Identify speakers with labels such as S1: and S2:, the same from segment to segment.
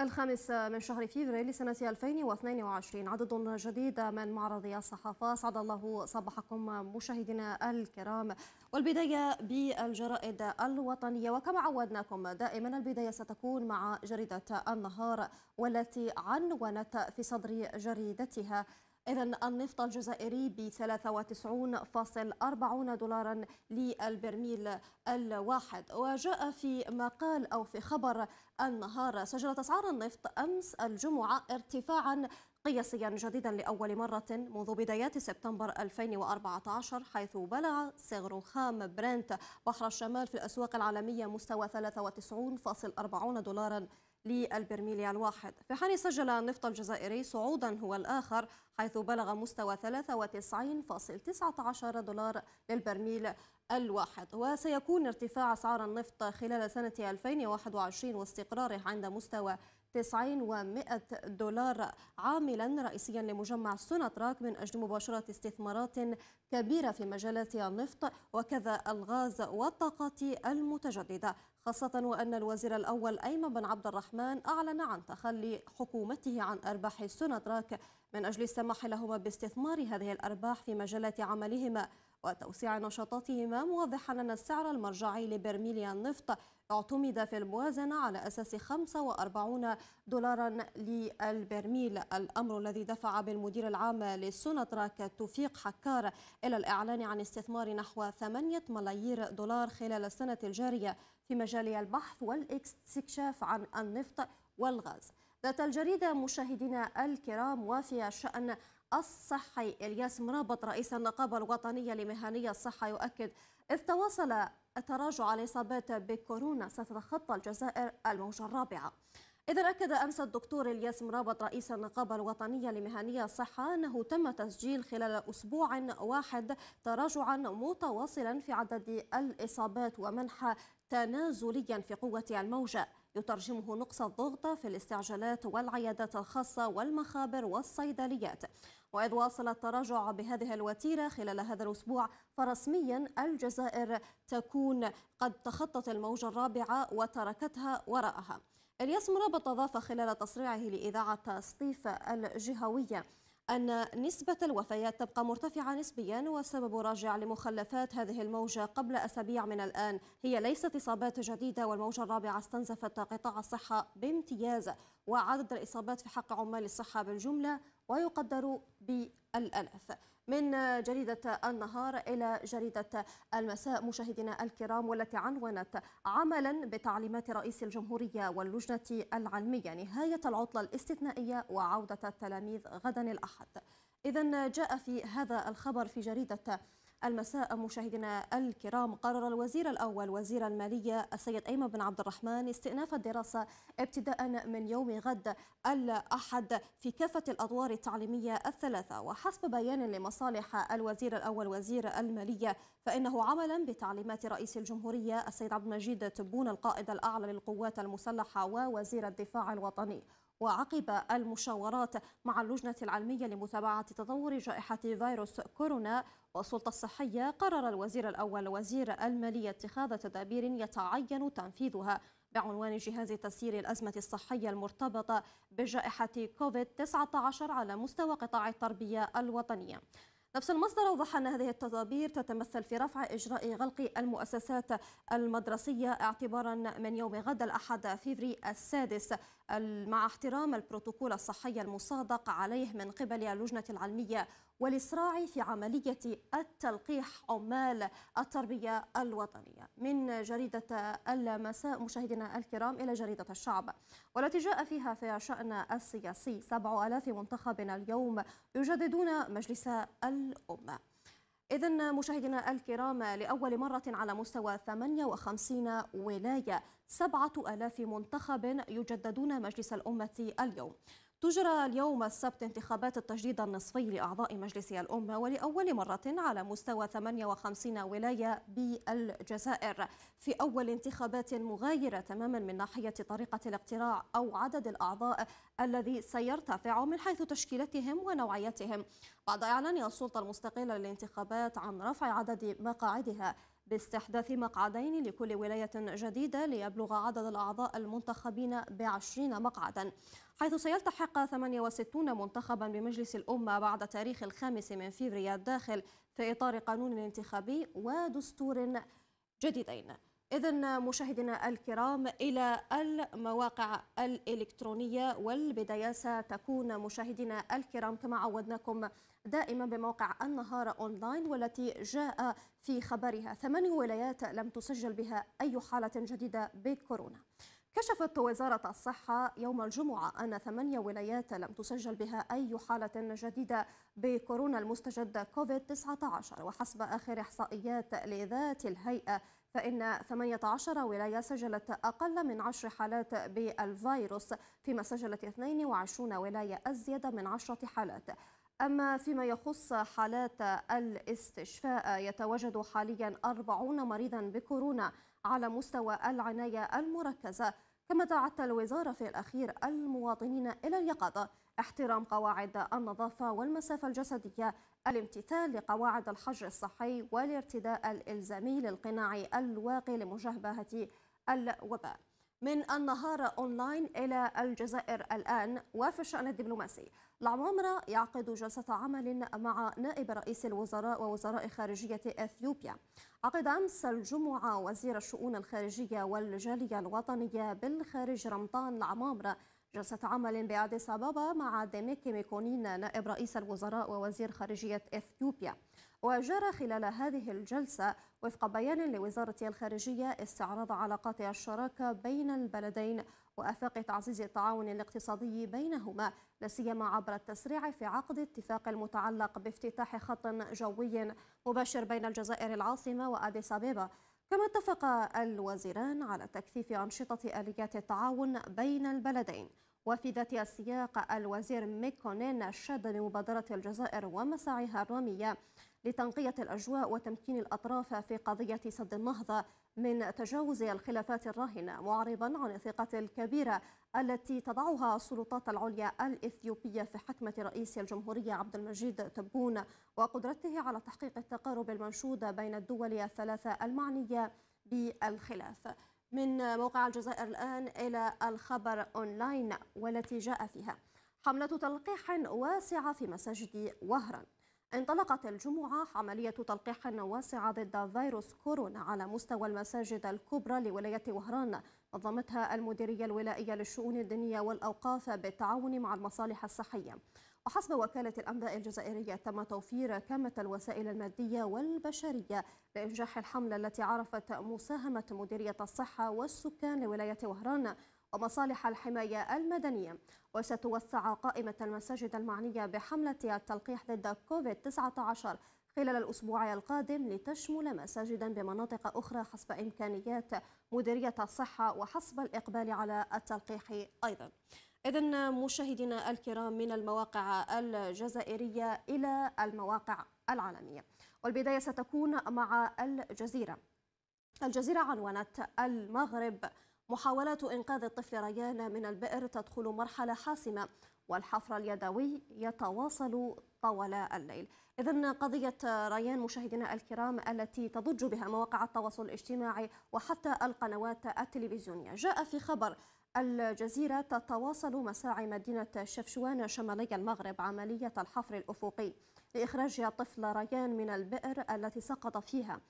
S1: الخامس من شهر فيفري لسنة 2022 عدد جديد من معرضي الصحافة سعد الله صباحكم مشاهدينا الكرام والبداية بالجرائد الوطنية وكما عودناكم دائما البداية ستكون مع جريدة النهار والتي عنونت في صدر جريدتها إذا النفط الجزائري ب 93.40 دولارا للبرميل الواحد وجاء في مقال أو في خبر النهار سجلت أسعار النفط أمس الجمعة ارتفاعا قياسيا جديدا لأول مرة منذ بدايات سبتمبر 2014 حيث بلغ صغر خام برنت بحر الشمال في الأسواق العالمية مستوى 93.40 دولارا للبرميل الواحد في حين سجل النفط الجزائري صعودا هو الآخر حيث بلغ مستوى 93.19 دولار للبرميل الواحد وسيكون ارتفاع أسعار النفط خلال سنة 2021 واستقراره عند مستوى 90 و100 دولار عاملا رئيسيا لمجمع سوناتراك من أجل مباشرة استثمارات كبيرة في مجالات النفط وكذا الغاز والطاقة المتجددة خاصة وأن الوزير الأول أيمن بن عبد الرحمن أعلن عن تخلي حكومته عن أرباح سوناتراك من أجل السماح لهما باستثمار هذه الأرباح في مجالات عملهما وتوسيع نشاطاتهما موضحا أن السعر المرجعي لبرميل النفط اعتمد في الموازنة على أساس 45 دولارا للبرميل الأمر الذي دفع بالمدير العام للسوناتراك توفيق حكار إلى الإعلان عن استثمار نحو 8 ملايير دولار خلال السنة الجارية في مجال البحث والاستكشاف عن النفط والغاز ذات الجريدة مشاهدينا الكرام وفي شأن الصحي الياس مرابط رئيس النقابة الوطنية لمهنية الصحة يؤكد إذ تواصل تراجع الإصابات بكورونا ستتخطى الجزائر الموجة الرابعة إذا أكد أمس الدكتور الياس مرابط رئيس النقابة الوطنية لمهنية الصحة أنه تم تسجيل خلال أسبوع واحد تراجعا متواصلا في عدد الإصابات ومنح تنازليا في قوة الموجة يترجمه نقص الضغط في الاستعجالات والعيادات الخاصة والمخابر والصيدليات وإذ واصل التراجع بهذه الوتيرة خلال هذا الأسبوع فرسميا الجزائر تكون قد تخطت الموجة الرابعة وتركتها وراءها الياس مرابط أضاف خلال تصريعه لإذاعة سطيف الجهوية أن نسبة الوفيات تبقى مرتفعة نسبيا والسبب راجع لمخلفات هذه الموجة قبل أسابيع من الآن هي ليست إصابات جديدة والموجة الرابعة استنزفت قطاع الصحة بامتياز وعدد الإصابات في حق عمال الصحة بالجملة ويقدر بالألف من جريدة النهار إلى جريدة المساء مشاهدينا الكرام والتي عنونت عملا بتعليمات رئيس الجمهورية واللجنة العلمية نهاية العطلة الاستثنائية وعودة التلاميذ غدا الأحد إذا جاء في هذا الخبر في جريدة المساء مشاهدينا الكرام قرر الوزير الأول وزير المالية السيد أيمن بن عبد الرحمن استئناف الدراسة ابتداء من يوم غد الأحد في كافة الأدوار التعليمية الثلاثة وحسب بيان لمصالح الوزير الأول وزير المالية فإنه عملا بتعليمات رئيس الجمهورية السيد عبد المجيد تبون القائد الأعلى للقوات المسلحة ووزير الدفاع الوطني وعقب المشاورات مع اللجنة العلمية لمتابعة تطور جائحة فيروس كورونا والسلطة الصحية قرر الوزير الأول وزير المالية اتخاذ تدابير يتعين تنفيذها بعنوان جهاز تسيير الأزمة الصحية المرتبطة بجائحة كوفيد-19 على مستوى قطاع التربية الوطنية نفس المصدر أوضح أن هذه التدابير تتمثل في رفع إجراء غلق المؤسسات المدرسية اعتبارا من يوم غد الأحد فيفري السادس مع احترام البروتوكول الصحي المصادق عليه من قبل اللجنة العلمية والإسراع في عملية التلقيح عمال التربية الوطنية من جريدة المساء مشاهدينا الكرام إلى جريدة الشعب والتي جاء فيها في شأن السياسي 7000 منتخب اليوم يجددون مجلس الأمة إذا مشاهدينا الكرام لأول مرة على مستوى 58 ولاية 7000 منتخب يجددون مجلس الأمة اليوم تجرى اليوم السبت انتخابات التجديد النصفي لأعضاء مجلس الأمة ولأول مرة على مستوى 58 ولاية بالجزائر في أول انتخابات مغايرة تماما من ناحية طريقة الاقتراع أو عدد الأعضاء الذي سيرتفع من حيث تشكيلتهم ونوعيتهم بعد إعلان السلطة المستقلة للانتخابات عن رفع عدد مقاعدها باستحداث مقعدين لكل ولاية جديدة ليبلغ عدد الأعضاء المنتخبين بعشرين مقعدا حيث سيلتحق 68 منتخبا بمجلس الأمة بعد تاريخ الخامس من فبراير الداخل في إطار قانون انتخابي ودستور جديدين إذا مشاهدينا الكرام إلى المواقع الإلكترونية والبداية ستكون مشاهدينا الكرام كما عودناكم دائما بموقع النهار أونلاين والتي جاء في خبرها ثمان ولايات لم تسجل بها أي حالة جديدة بكورونا كشفت وزارة الصحة يوم الجمعة أن ثمانية ولايات لم تسجل بها أي حالة جديدة بكورونا المستجد كوفيد-19 وحسب آخر إحصائيات لذات الهيئة فإن 18 ولاية سجلت أقل من 10 حالات بالفيروس فيما سجلت 22 ولاية أزيد من 10 حالات أما فيما يخص حالات الاستشفاء يتواجد حاليا 40 مريضا بكورونا على مستوى العناية المركزة كما دعت الوزارة في الأخير المواطنين إلى اليقظة احترام قواعد النظافة والمسافة الجسدية الامتثال لقواعد الحجر الصحي والارتداء الإلزامي للقناع الواقي لمجابهة الوباء من النهار أونلاين إلى الجزائر الآن وفي الشأن الدبلوماسي العمامرة يعقد جلسة عمل مع نائب رئيس الوزراء ووزراء خارجية أثيوبيا عقد أمس الجمعة وزير الشؤون الخارجية والجالية الوطنية بالخارج رمضان العمامرة جلسة عمل بأديس أبابا مع ديميكي ميكونين نائب رئيس الوزراء ووزير خارجية إثيوبيا وجرى خلال هذه الجلسة وفق بيان لوزارة الخارجية استعراض علاقات الشراكة بين البلدين وآفاق تعزيز التعاون الاقتصادي بينهما لاسيما عبر التسريع في عقد اتفاق المتعلق بافتتاح خط جوي مباشر بين الجزائر العاصمة وأديس أبيبا كما اتفق الوزيران على تكثيف أنشطة آليات التعاون بين البلدين وفي ذات السياق الوزير ميكونين شد لمبادرة الجزائر ومساعيها الرامية لتنقية الأجواء وتمكين الأطراف في قضية سد النهضة من تجاوز الخلافات الراهنة معربا عن الثقة الكبيرة التي تضعها السلطات العليا الإثيوبية في حكمة رئيس الجمهورية عبد المجيد تبون وقدرته على تحقيق التقارب المنشود بين الدول الثلاثة المعنية بالخلاف من موقع الجزائر الآن إلى الخبر أونلاين والتي جاء فيها حملة تلقيح واسعة في مساجد وهران انطلقت الجمعة عملية تلقيح واسعة ضد فيروس كورونا على مستوى المساجد الكبرى لولاية وهران نظمتها المديرية الولائية للشؤون الدينية والأوقاف بالتعاون مع المصالح الصحية وحسب وكالة الأنباء الجزائرية تم توفير كامة الوسائل المادية والبشرية لإنجاح الحملة التي عرفت مساهمة مديرية الصحة والسكان لولاية وهران ومصالح الحماية المدنية وستوسع قائمة المساجد المعنية بحملة التلقيح ضد كوفيد-19 خلال الأسبوع القادم لتشمل مساجدا بمناطق أخرى حسب إمكانيات مديرية الصحة وحسب الإقبال على التلقيح أيضا إذا مشاهدينا الكرام من المواقع الجزائرية إلى المواقع العالمية والبداية ستكون مع الجزيرة الجزيرة عنونت المغرب محاولات إنقاذ الطفل ريان من البئر تدخل مرحلة حاسمة والحفر اليدوي يتواصل طوال الليل إذا قضية ريان مشاهدينا الكرام التي تضج بها مواقع التواصل الاجتماعي وحتى القنوات التلفزيونية جاء في خبر الجزيرة تتواصل مساعي مدينة شفشوان شمالي المغرب عملية الحفر الأفقي لإخراج طفل ريان من البئر التي سقط فيها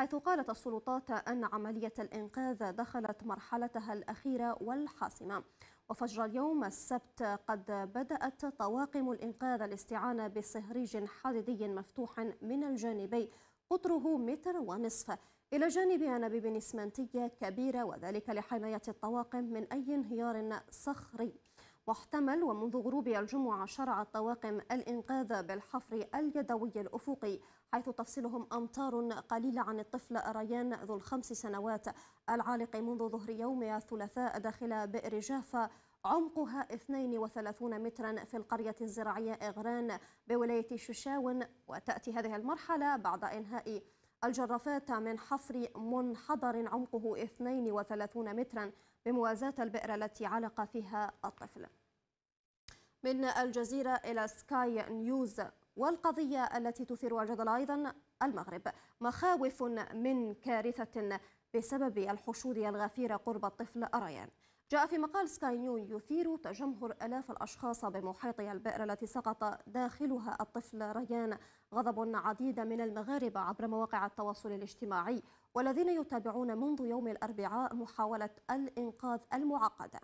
S1: حيث قالت السلطات أن عملية الإنقاذ دخلت مرحلتها الأخيرة والحاسمة وفجر اليوم السبت قد بدأت طواقم الإنقاذ الاستعانة بصهريج حديدي مفتوح من الجانبي قطره متر ونصف إلى جانب أنابيب إسمنتية كبيرة وذلك لحماية الطواقم من أي انهيار صخري واحتمل ومنذ غروب الجمعة شرعت طواقم الإنقاذ بالحفر اليدوي الأفقي حيث تفصلهم أمطار قليلة عن الطفل ريان ذو الخمس سنوات العالق منذ ظهر يوم الثلاثاء داخل بئر جافة عمقها 32 مترا في القرية الزراعية إغران بولاية ششاون وتأتي هذه المرحلة بعد إنهاء الجرافات من حفر منحدر عمقه 32 مترا بموازاة البئر التي علق فيها الطفل من الجزيرة إلى سكاي نيوز والقضية التي تثير الجدل أيضا المغرب مخاوف من كارثة بسبب الحشود الغفيرة قرب الطفل أريان جاء في مقال سكاي نيون يثير تجمهر آلاف الأشخاص بمحيط البئر التي سقط داخلها الطفل ريان غضب عديد من المغاربة عبر مواقع التواصل الاجتماعي والذين يتابعون منذ يوم الأربعاء محاولة الإنقاذ المعقدة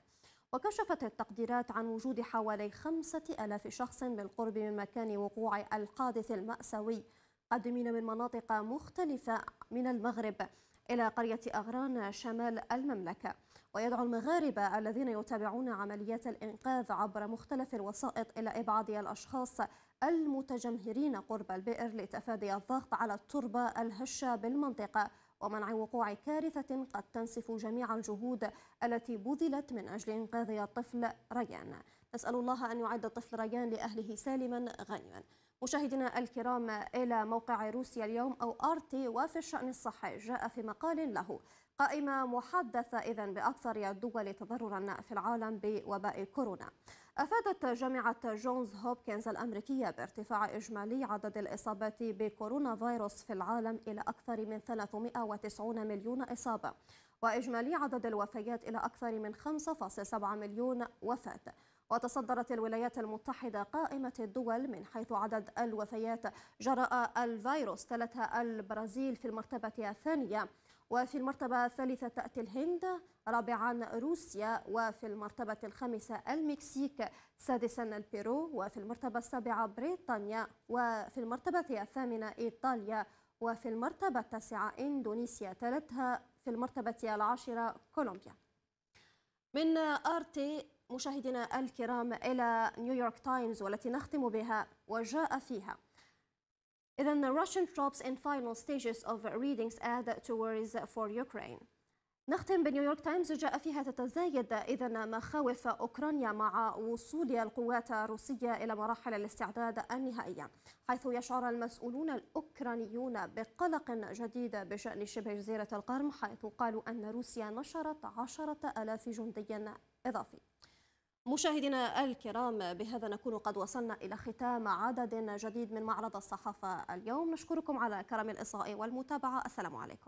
S1: وكشفت التقديرات عن وجود حوالي خمسة ألاف شخص بالقرب من مكان وقوع الحادث المأساوي قادمين من مناطق مختلفة من المغرب إلى قرية أغران شمال المملكة ويدعو المغاربة الذين يتابعون عمليات الإنقاذ عبر مختلف الوسائط إلى إبعاد الأشخاص المتجمهرين قرب البئر لتفادي الضغط على التربة الهشة بالمنطقة ومنع وقوع كارثة قد تنسف جميع الجهود التي بذلت من أجل إنقاذ الطفل ريان نسأل الله أن يعد الطفل ريان لأهله سالما غنيا مشاهدينا الكرام إلى موقع روسيا اليوم أو آرتي وفي الشأن الصحي جاء في مقال له قائمة محدثة إذا بأكثر الدول تضررا في العالم بوباء كورونا أفادت جامعة جونز هوبكنز الأمريكية بارتفاع إجمالي عدد الإصابات بكورونا فيروس في العالم إلى أكثر من 390 مليون إصابة وإجمالي عدد الوفيات إلى أكثر من 5.7 مليون وفاة وتصدرت الولايات المتحدة قائمة الدول من حيث عدد الوفيات جراء الفيروس تلتها البرازيل في المرتبة الثانية وفي المرتبة الثالثة تأتي الهند رابعا روسيا وفي المرتبة الخامسة المكسيك سادسا البيرو وفي المرتبة السابعة بريطانيا وفي المرتبة الثامنة إيطاليا وفي المرتبة التاسعة إندونيسيا تلتها في المرتبة العاشرة كولومبيا من آر تي مشاهدينا الكرام إلى نيويورك تايمز والتي نختم بها وجاء فيها إذا Russian troops in final stages of readings add to worries for Ukraine نختم بنيويورك تايمز جاء فيها تتزايد إذا مخاوف أوكرانيا مع وصول القوات الروسية إلى مراحل الاستعداد النهائية حيث يشعر المسؤولون الأوكرانيون بقلق جديد بشأن شبه جزيرة القرم حيث قالوا أن روسيا نشرت عشرة ألاف جندي إضافي مشاهدينا الكرام بهذا نكون قد وصلنا إلى ختام عدد جديد من معرض الصحافة اليوم نشكركم على كرم الإصغاء والمتابعة السلام عليكم